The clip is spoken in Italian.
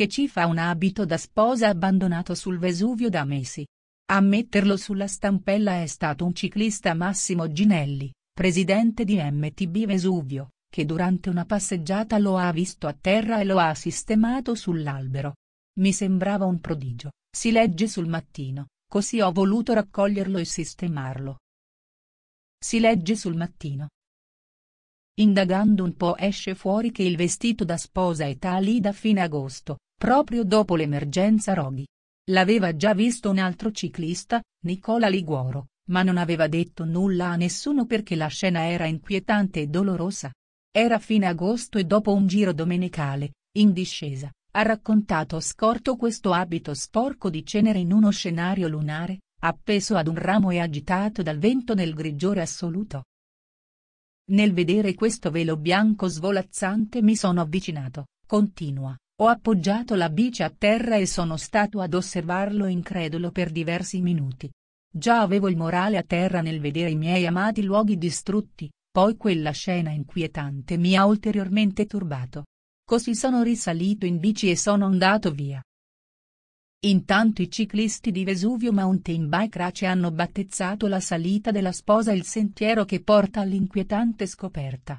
che ci fa un abito da sposa abbandonato sul Vesuvio da mesi. A metterlo sulla stampella è stato un ciclista Massimo Ginelli, presidente di MTB Vesuvio, che durante una passeggiata lo ha visto a terra e lo ha sistemato sull'albero. Mi sembrava un prodigio, si legge sul mattino, così ho voluto raccoglierlo e sistemarlo. Si legge sul mattino. Indagando un po' esce fuori che il vestito da sposa è tali da fine agosto, Proprio dopo l'emergenza Roghi. L'aveva già visto un altro ciclista, Nicola Liguoro, ma non aveva detto nulla a nessuno perché la scena era inquietante e dolorosa. Era fine agosto e dopo un giro domenicale, in discesa, ha raccontato scorto questo abito sporco di cenere in uno scenario lunare, appeso ad un ramo e agitato dal vento nel grigiore assoluto. Nel vedere questo velo bianco svolazzante mi sono avvicinato, continua, ho appoggiato la bici a terra e sono stato ad osservarlo incredulo per diversi minuti. Già avevo il morale a terra nel vedere i miei amati luoghi distrutti, poi quella scena inquietante mi ha ulteriormente turbato. Così sono risalito in bici e sono andato via. Intanto i ciclisti di Vesuvio Mountain Bike Race hanno battezzato la salita della sposa il sentiero che porta all'inquietante scoperta.